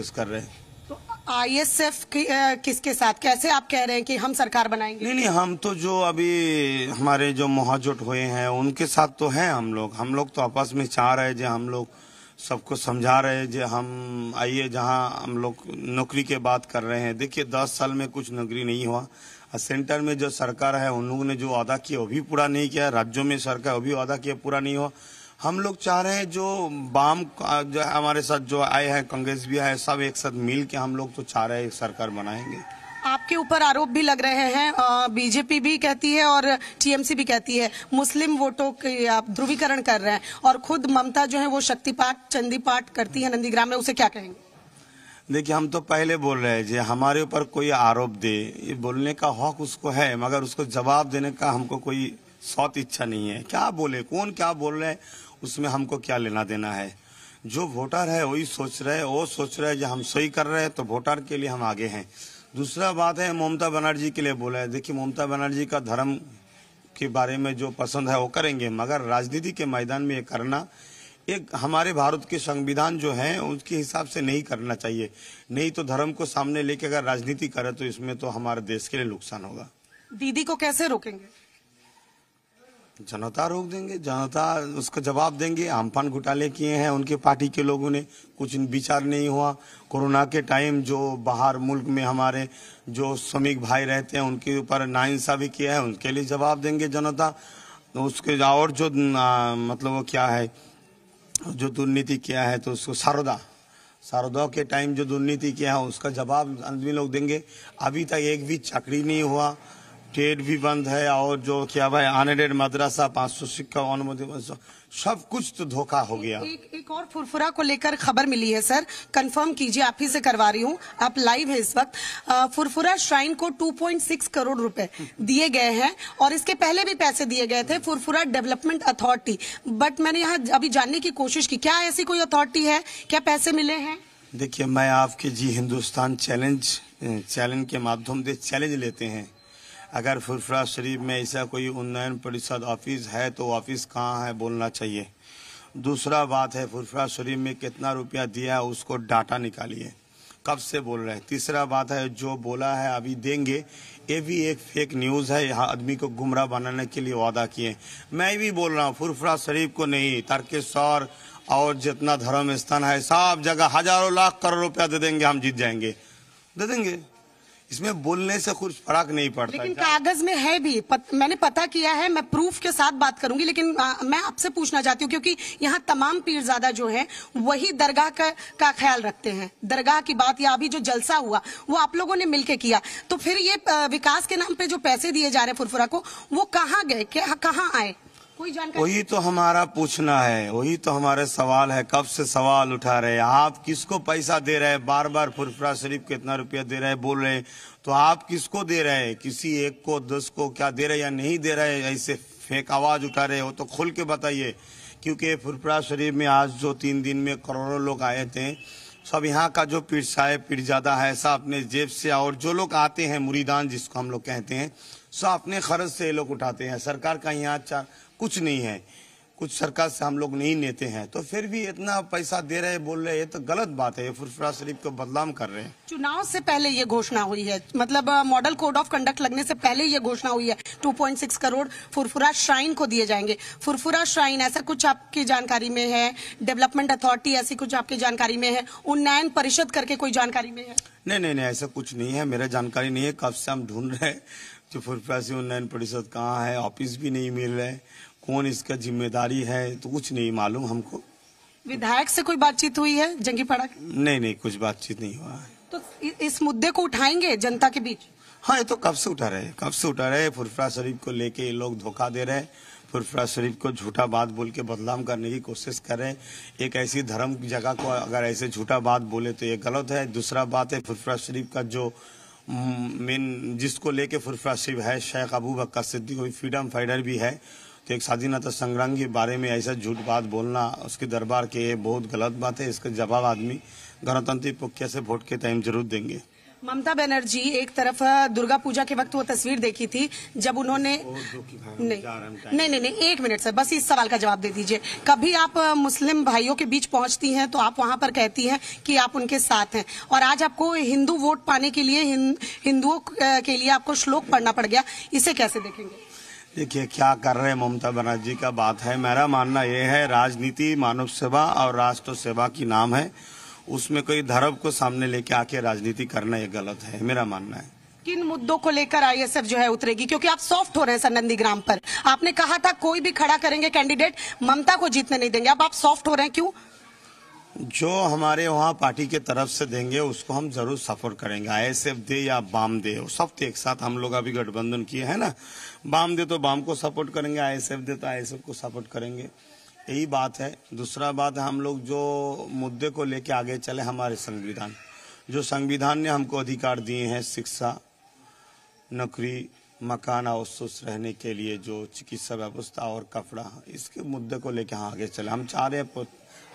use कर रहे हैं तो आईएसएफ किसके साथ कैसे आप कह रहे हैं कि हम सरकार बनाएंगे नहीं नहीं हम तो जो अभी हमारे जो महाजोट हुए हैं उनके साथ तो हैं हम लोग हम लोग तो आपस में चाह रहे जो हम लोग सबको समझा रहे हैं जो हम आइए जहां हम लोग नौकरी के बात कर रहे हैं देखिए दस साल में कुछ नौकरी नहीं हुआ और सेंटर में जो सरकार है उन लोगों ने जो वादा किया वो भी पूरा नहीं किया राज्यों में सरकार वो भी वादा किया पूरा नहीं हुआ हम लोग चाह रहे हैं जो बाम जो हमारे साथ जो आए हैं कांग्रेस भी आए सब एक साथ मिल के हम लोग तो चाह रहे हैं सरकार बनाएंगे आपके ऊपर आरोप भी लग रहे हैं बीजेपी भी कहती है और टीएमसी भी कहती है मुस्लिम वोटों के आप ध्रुवीकरण कर रहे हैं और खुद ममता जो है वो शक्ति पाठ चंदी पाठ करती है नंदीग्राम में उसे क्या कहेंगे देखिए हम तो पहले बोल रहे हैं जी हमारे ऊपर कोई आरोप दे ये बोलने का हक उसको है मगर उसको जवाब देने का हमको कोई सौत इच्छा नहीं है क्या बोले कौन क्या बोल रहे हैं उसमें हमको क्या लेना देना है जो वोटर है वही सोच रहे वो सोच रहे जो हम सही कर रहे हैं तो वोटर के लिए हम आगे हैं दूसरा बात है ममता बनर्जी के लिए बोला है देखिए ममता बनर्जी का धर्म के बारे में जो पसंद है वो करेंगे मगर राजनीति के मैदान में ये करना एक हमारे भारत के संविधान जो है उसके हिसाब से नहीं करना चाहिए नहीं तो धर्म को सामने लेके अगर राजनीति करे तो इसमें तो हमारे देश के लिए नुकसान होगा दीदी को कैसे रोकेंगे जनता रोक देंगे जनता उसका जवाब देंगे आमफान घोटाले किए हैं उनके पार्टी के लोगों ने कुछ विचार नहीं हुआ कोरोना के टाइम जो बाहर मुल्क में हमारे जो श्रमिक भाई रहते हैं उनके ऊपर नाइंसा भी किया है उनके लिए जवाब देंगे जनता तो उसके और जो आ, मतलब वो क्या है जो दुर्नीति किया है तो उसको शारदा शारदा के टाइम जो दुर्नीति किया है उसका जवाब आदमी लोग देंगे अभी तक एक भी चाकरी नहीं हुआ टेट भी बंद है और जो क्या भाई अनएडेड मद्रासा पांच सौ सिक्का अनुमति सब कुछ तो धोखा हो गया एक, एक और फुरफुरा को लेकर खबर मिली है सर कंफर्म कीजिए आप ही से करवा रही हूँ आप लाइव है इस वक्त फुरफुरा श्राइन को 2.6 करोड़ रुपए दिए गए हैं और इसके पहले भी पैसे दिए गए थे फुरफुरा डेवलपमेंट अथॉरिटी बट मैंने यहाँ अभी जानने की कोशिश की क्या ऐसी कोई अथॉरिटी है क्या पैसे मिले हैं देखिये मैं आपके जी हिंदुस्तान चैलेंज चैलेंज के माध्यम से चैलेंज लेते हैं अगर फुलफराज शरीफ में ऐसा कोई उन्नयन परिषद ऑफिस है तो ऑफिस कहाँ है बोलना चाहिए दूसरा बात है फुलफराज शरीफ में कितना रुपया दिया है उसको डाटा निकालिए कब से बोल रहे हैं तीसरा बात है जो बोला है अभी देंगे ये भी एक फेक न्यूज़ है यहाँ आदमी को गुमराह बनाने के लिए वादा किए मैं भी बोल रहा हूँ फुरफराज शरीफ को नहीं सौर और जितना धर्म स्थान है सब जगह हजारों लाख करोड़ रुपया दे देंगे हम जीत जाएंगे दे देंगे इसमें बोलने से कुछ फर्क नहीं पड़ता लेकिन कागज में है भी पत, मैंने पता किया है मैं प्रूफ के साथ बात करूंगी लेकिन आ, मैं आपसे पूछना चाहती हूँ क्योंकि यहाँ तमाम पीरजादा जो है वही दरगाह का, का ख्याल रखते हैं दरगाह की बात या अभी जो जलसा हुआ वो आप लोगों ने मिलकर किया तो फिर ये विकास के नाम पे जो पैसे दिए जा रहे फुरफुरा को वो कहाँ गए कहाँ आए कोई जानकारी वही तो हमारा पूछना है वही तो हमारे सवाल है कब से सवाल उठा रहे हैं आप किसको पैसा दे रहे हैं बार बार फुरफरा शरीफ को इतना रुपया दे रहे हैं बोल रहे हैं तो आप किसको दे रहे हैं किसी एक को दस को क्या दे रहे या नहीं दे रहे ऐसे फेक आवाज उठा रहे हो तो खुल के बताइए क्योंकि फुरफरा शरीफ में आज जो तीन दिन में करोड़ों लोग आए थे सब यहाँ का जो पीर साहेब ज्यादा है सब अपने जेब से और जो लोग आते हैं मुरीदान जिसको हम लोग कहते हैं सब अपने खर्च से ये लोग उठाते हैं सरकार का यहाँ कुछ नहीं है कुछ सरकार से हम लोग नहीं लेते हैं तो फिर भी इतना पैसा दे रहे बोल रहे ये तो गलत बात है ये फुरफुरा शरीफ को बदनाम कर रहे हैं चुनाव से पहले ये घोषणा हुई है मतलब मॉडल कोड ऑफ कंडक्ट लगने से पहले ये घोषणा हुई है 2.6 करोड़ फुरफुरा श्राइन को दिए जाएंगे फुरफुरा श्राइन ऐसा कुछ आपकी जानकारी में है डेवलपमेंट अथॉरिटी ऐसी कुछ आपकी जानकारी में है उन्नयन परिषद करके कोई जानकारी में है नहीं नहीं नहीं ऐसा कुछ नहीं है मेरा जानकारी नहीं है कब से हम ढूंढ रहे हैं जो फुरफुरा से उन्नयन परिषद कहाँ है ऑफिस भी नहीं मिल रहे कौन इसका जिम्मेदारी है तो कुछ नहीं मालूम हमको विधायक से कोई बातचीत हुई है जंगी पड़ा नहीं नहीं कुछ बातचीत नहीं हुआ है तो इस मुद्दे को उठाएंगे जनता के बीच हाँ ये तो कब से उठा रहे कब से उठा रहे फुरफरा शरीफ को लेके ये लोग धोखा दे रहे फुरफरा शरीफ को झूठा बात बोल के बदनाम करने की कोशिश कर रहे एक ऐसी धर्म की जगह को अगर ऐसे झूठा बात बोले तो ये गलत है दूसरा बात है फुरफरा शरीफ का जो मेन जिसको लेके फुरफरा शरीफ है शेख अबू बक्का सिद्दीक फ्रीडम फाइटर भी है कि एक स्वाधीनता तो संग्राम के बारे में ऐसा झूठ बात बोलना उसके दरबार के ये बहुत गलत बात है इसका जवाब आदमी गणतंत्र पुख्या से वोट के टाइम जरूर देंगे ममता बनर्जी एक तरफ दुर्गा पूजा के वक्त वो तस्वीर देखी थी जब उन्होंने नहीं नहीं नहीं नहीं एक मिनट सर बस इस सवाल का जवाब दे दीजिए कभी आप मुस्लिम भाइयों के बीच पहुंचती हैं तो आप वहां पर कहती हैं कि आप उनके साथ हैं और आज आपको हिंदू वोट पाने के लिए हिंदुओं के लिए आपको श्लोक पढ़ना पड़ गया इसे कैसे देखेंगे देखिए क्या कर रहे हैं ममता बनर्जी का बात है मेरा मानना यह है राजनीति मानव सेवा और राष्ट्र सेवा की नाम है उसमें कोई धर्म को सामने लेके आके राजनीति करना यह गलत है मेरा मानना है किन मुद्दों को लेकर आईएसएफ जो है उतरेगी क्योंकि आप सॉफ्ट हो रहे हैं सर नंदीग्राम पर आपने कहा था कोई भी खड़ा करेंगे कैंडिडेट ममता को जीतने नहीं देंगे अब आप सॉफ्ट हो रहे हैं क्यों जो हमारे वहाँ पार्टी के तरफ से देंगे उसको हम जरूर सपोर्ट करेंगे एफ दे या बाम दे सब तो एक साथ हम लोग अभी गठबंधन किए हैं ना बाम दे तो बाम को सपोर्ट करेंगे एफ दे तो एफ को सपोर्ट करेंगे यही बात है दूसरा बात है हम लोग जो मुद्दे को लेके आगे चले हमारे संविधान जो संविधान ने हमको अधिकार दिए हैं शिक्षा नौकरी मकान अवसुस रहने के लिए जो चिकित्सा व्यवस्था और कपड़ा इसके मुद्दे को लेकर हाँ आगे चले हम चाह रहे हैं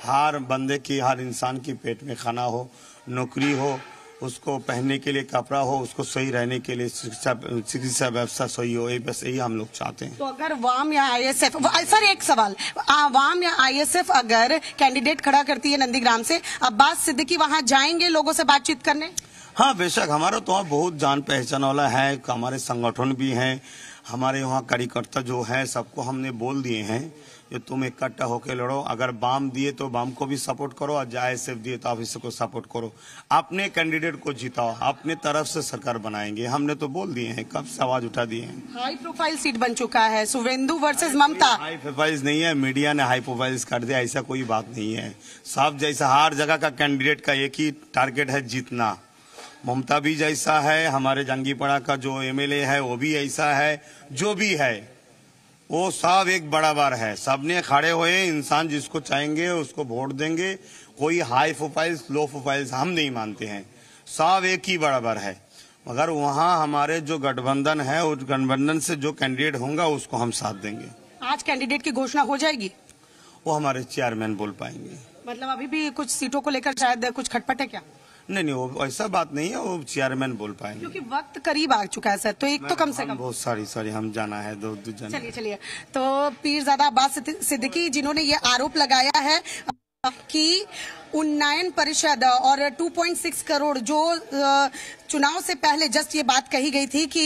हर बंदे की हर इंसान की पेट में खाना हो नौकरी हो उसको पहनने के लिए कपड़ा हो उसको सही रहने के लिए चिकित्सा व्यवस्था सही हो ये बस यही हम लोग चाहते हैं तो अगर वाम या आईएसएफ सर एक सवाल आ, वाम या आईएसएफ अगर कैंडिडेट खड़ा करती है नंदीग्राम से अब्बास सिद्दीकी वहाँ जाएंगे लोगों से बातचीत करने हाँ बेशक हमारा तो वहाँ बहुत जान पहचान वाला है हमारे संगठन भी है हमारे वहाँ कार्यकर्ता जो है सबको हमने बोल दिए हैं ये तुम इकट्ठा होकर लड़ो अगर बाम दिए तो बाम को भी सपोर्ट करो और जाए सिर्फ दिए तो आप इसको को सपोर्ट करो अपने कैंडिडेट को जिताओ अपने तरफ से सरकार बनाएंगे हमने तो बोल दिए हैं कब से आवाज उठा दिए हैं हाई प्रोफाइल सीट बन चुका है Suvendu versus Mamata high profile नहीं है मीडिया ने हाई प्रोफाइल कर दिया ऐसा कोई बात नहीं है साफ जैसा हर जगह का कैंडिडेट का एक ही टारगेट है जीतना ममता भी जैसा है हमारे जंगीपड़ा का जो एमएलए है वो भी ऐसा है जो भी है वो सब एक बार है सबने खड़े हुए इंसान जिसको चाहेंगे उसको वोट देंगे कोई हाई प्रोफाइल्स लो प्रोफाइल्स हम नहीं मानते हैं सब एक ही बराबर है मगर वहाँ हमारे जो गठबंधन है उस गठबंधन से जो कैंडिडेट होगा उसको हम साथ देंगे आज कैंडिडेट की घोषणा हो जाएगी वो हमारे चेयरमैन बोल पाएंगे मतलब अभी भी कुछ सीटों को लेकर शायद कुछ खटपट है क्या नहीं नहीं वो ऐसा बात नहीं है वो चेयरमैन बोल पाएंगे क्योंकि वक्त करीब आ चुका है सर तो एक तो कम से कम बहुत सारी सॉरी हम जाना है दो दो जाना चलिए चलिए तो पीरजादा अब्बास सिद्दीकी जिन्होंने ये आरोप लगाया है कि उन्नयन परिषद और 2.6 करोड़ जो चुनाव से पहले जस्ट ये बात कही गई थी कि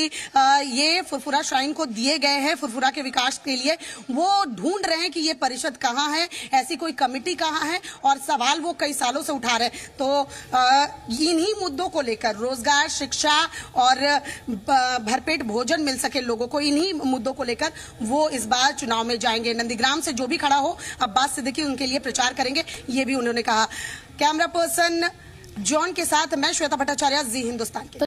ये फुरफुरा श्राइन को दिए गए हैं फुरफुरा के विकास के लिए वो ढूंढ रहे हैं कि ये परिषद कहाँ है ऐसी कोई कमिटी कहाँ है और सवाल वो कई सालों से उठा रहे तो इन्हीं मुद्दों को लेकर रोजगार शिक्षा और भरपेट भोजन मिल सके लोगों को इन्हीं मुद्दों को लेकर वो इस बार चुनाव में जाएंगे नंदीग्राम से जो भी खड़ा हो अब्बास सिद्दीकी उनके लिए प्रचार करेंगे ये भी उन्होंने कहा कैमरा पर्सन जॉन के साथ मैं श्वेता भट्टाचार्य जी हिंदुस्तान के